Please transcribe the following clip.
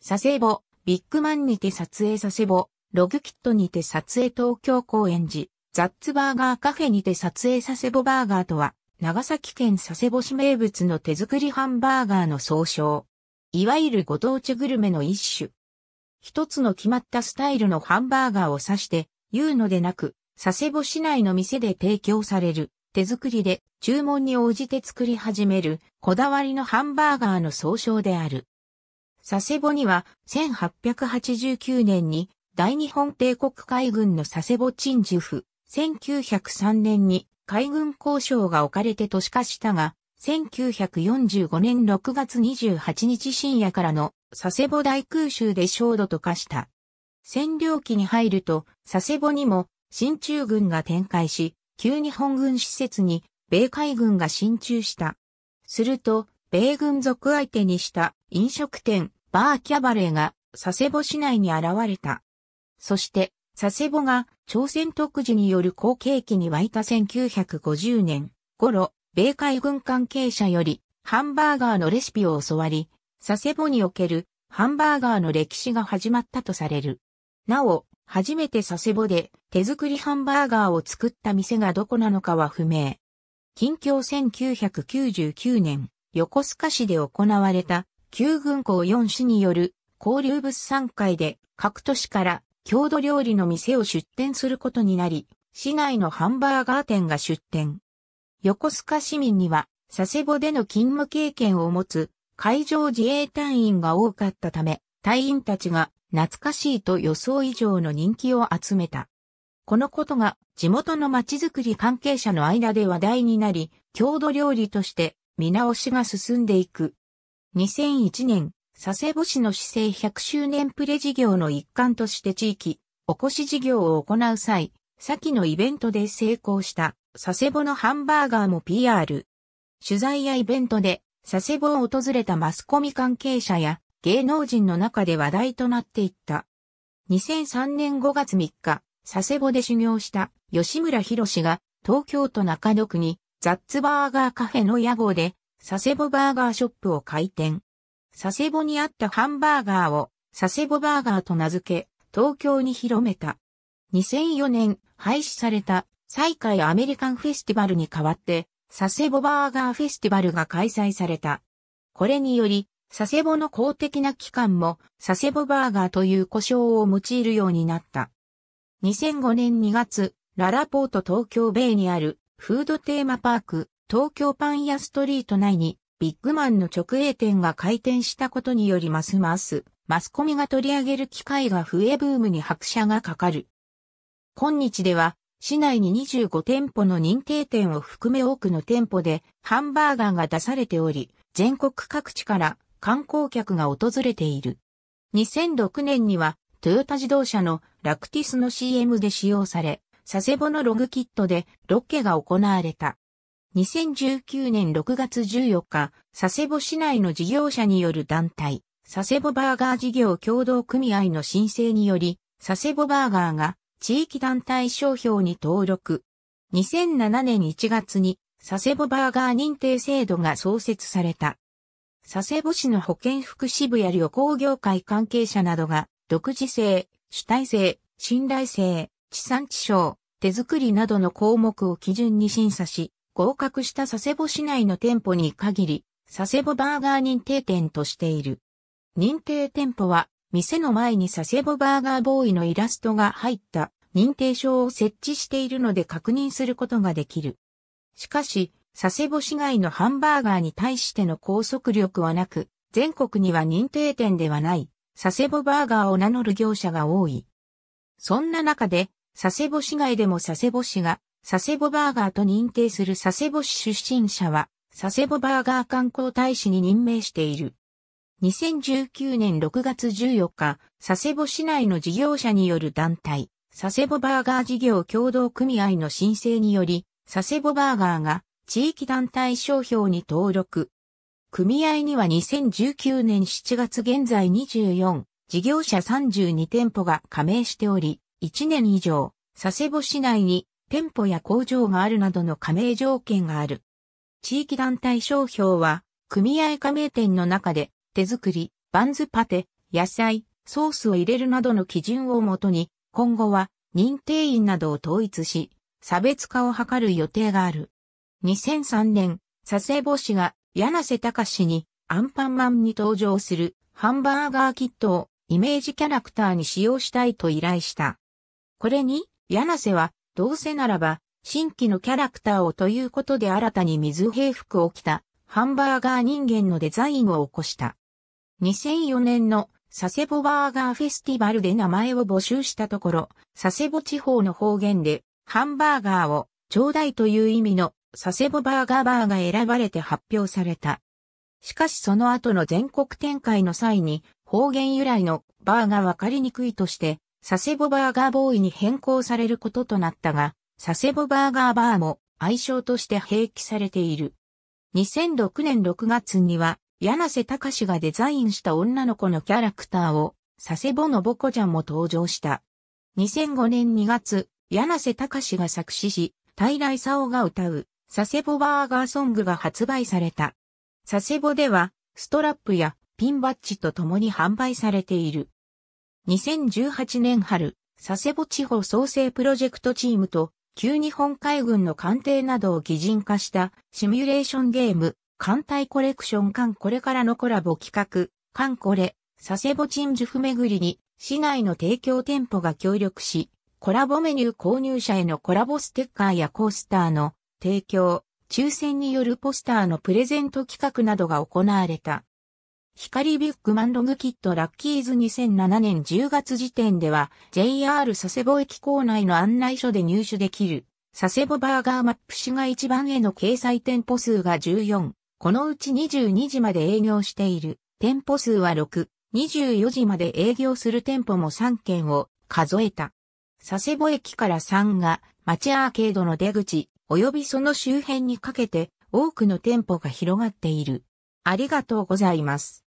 佐世保、ビッグマンにて撮影佐世保、ログキットにて撮影東京公演時、ザッツバーガーカフェにて撮影佐世保バーガーとは、長崎県佐世保市名物の手作りハンバーガーの総称。いわゆるご当地グルメの一種。一つの決まったスタイルのハンバーガーを指して、言うのでなく、佐世保市内の店で提供される、手作りで注文に応じて作り始める、こだわりのハンバーガーの総称である。佐世保には1889年に大日本帝国海軍の佐世保鎮守府、1903年に海軍交渉が置かれて都市化したが、1945年6月28日深夜からの佐世保大空襲で焦土と化した。占領期に入ると佐世保にも新中軍が展開し、旧日本軍施設に米海軍が進駐した。すると、米軍族相手にした飲食店、バーキャバレーが佐世保市内に現れた。そして、佐世保が朝鮮特事による好景気に沸いた1950年頃、米海軍関係者よりハンバーガーのレシピを教わり、佐世保におけるハンバーガーの歴史が始まったとされる。なお、初めて佐世保で手作りハンバーガーを作った店がどこなのかは不明。近況1999年、横須賀市で行われた旧軍港4市による交流物産会で各都市から郷土料理の店を出店することになり、市内のハンバーガー店が出店。横須賀市民には佐世保での勤務経験を持つ海上自衛隊員が多かったため、隊員たちが懐かしいと予想以上の人気を集めた。このことが地元の町づくり関係者の間で話題になり、郷土料理として見直しが進んでいく2001年、佐世保市の市政100周年プレ事業の一環として地域、おこし事業を行う際、先のイベントで成功した佐世保のハンバーガーも PR。取材やイベントで佐世保を訪れたマスコミ関係者や芸能人の中で話題となっていった。2003年5月3日、佐世保で修行した吉村博が東京都中野区にザッツバーガーカフェの屋号で佐世保バーガーショップを開店。佐世保にあったハンバーガーを佐世保バーガーと名付け、東京に広めた。2004年廃止された西海アメリカンフェスティバルに代わって、佐世保バーガーフェスティバルが開催された。これにより、佐世保の公的な機関も佐世保バーガーという呼称を用いるようになった。2005年2月、ララポート東京米にあるフードテーマパーク東京パン屋ストリート内にビッグマンの直営店が開店したことによりますますマスコミが取り上げる機会が増えブームに拍車がかかる。今日では市内に25店舗の認定店を含め多くの店舗でハンバーガーが出されており、全国各地から観光客が訪れている。2006年にはトヨタ自動車のラクティスの CM で使用され、佐世保のログキットでロッケが行われた。2019年6月14日、佐世保市内の事業者による団体、佐世保バーガー事業協同組合の申請により、佐世保バーガーが地域団体商標に登録。2007年1月に佐世保バーガー認定制度が創設された。佐世保市の保健福祉部や旅行業界関係者などが、独自性、主体性、信頼性、地産地消、手作りなどの項目を基準に審査し、合格した佐世保市内の店舗に限り、佐世保バーガー認定店としている。認定店舗は、店の前に佐世保バーガーボーイのイラストが入った認定証を設置しているので確認することができる。しかし、佐世保市外のハンバーガーに対しての拘束力はなく、全国には認定店ではない、佐世保バーガーを名乗る業者が多い。そんな中で、佐世保市外でも佐世保市が佐世保バーガーと認定する佐世保市出身者は、佐世保バーガー観光大使に任命している。2019年6月14日、佐世保市内の事業者による団体、佐世保バーガー事業協同組合の申請により、佐世保バーガーが地域団体商標に登録。組合には2019年7月現在24、事業者32店舗が加盟しており、1年以上、佐世保市内に店舗や工場があるなどの加盟条件がある。地域団体商標は、組合加盟店の中で、手作り、バンズパテ、野菜、ソースを入れるなどの基準をもとに、今後は認定員などを統一し、差別化を図る予定がある。2003年、佐世保市が柳瀬隆にアンパンマンに登場するハンバーガーキットをイメージキャラクターに使用したいと依頼した。これに、柳瀬はどうせならば、新規のキャラクターをということで新たに水平服を着たハンバーガー人間のデザインを起こした。2004年の佐世保バーガーフェスティバルで名前を募集したところ、佐世保地方の方言でハンバーガーをちょうだいという意味の佐世保バーガーバーが選ばれて発表された。しかしその後の全国展開の際に方言由来のバーがわかりにくいとしてサセボバーガーボーイに変更されることとなったが、サセボバーガーバーも愛称として併記されている。2006年6月には、柳瀬隆がデザインした女の子のキャラクターを、サセボのボコちゃんも登場した。2005年2月、柳瀬隆が作詞し、平井沙央が歌う、サセボバーガーソングが発売された。サセボでは、ストラップやピンバッジと共に販売されている。2018年春、佐世保地方創生プロジェクトチームと、旧日本海軍の艦艇などを擬人化したシミュレーションゲーム、艦隊コレクション艦これからのコラボ企画、艦これ、佐世保鎮守府巡りに、市内の提供店舗が協力し、コラボメニュー購入者へのコラボステッカーやコースターの提供、抽選によるポスターのプレゼント企画などが行われた。光ビッグマンログキットラッキーズ2007年10月時点では JR 佐世保駅構内の案内所で入手できる佐世保バーガーマップ市街地番への掲載店舗数が14、このうち22時まで営業している店舗数は6、24時まで営業する店舗も3件を数えた。佐世保駅から3が町アーケードの出口及びその周辺にかけて多くの店舗が広がっている。ありがとうございます。